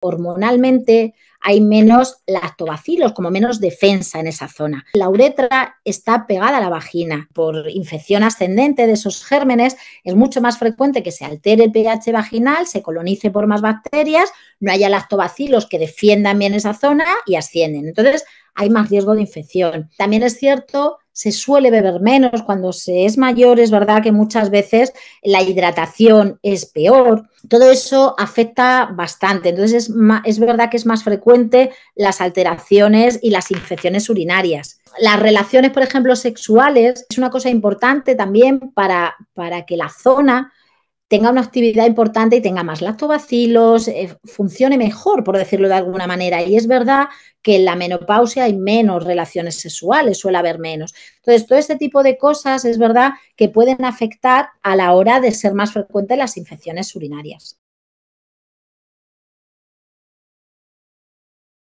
hormonalmente hay menos lactobacilos, como menos defensa en esa zona. La uretra está pegada a la vagina. Por infección ascendente de esos gérmenes es mucho más frecuente que se altere el pH vaginal, se colonice por más bacterias, no haya lactobacilos que defiendan bien esa zona y ascienden. Entonces hay más riesgo de infección. También es cierto se suele beber menos, cuando se es mayor es verdad que muchas veces la hidratación es peor, todo eso afecta bastante, entonces es, verdad que es más frecuente las alteraciones y las infecciones urinarias. Las relaciones, por ejemplo, sexuales es una cosa importante también para, para que la zona tenga una actividad importante y tenga más lactobacilos, eh, funcione mejor, por decirlo de alguna manera. Y es verdad que en la menopausia hay menos relaciones sexuales, suele haber menos. Entonces, todo este tipo de cosas es verdad que pueden afectar a la hora de ser más frecuentes las infecciones urinarias.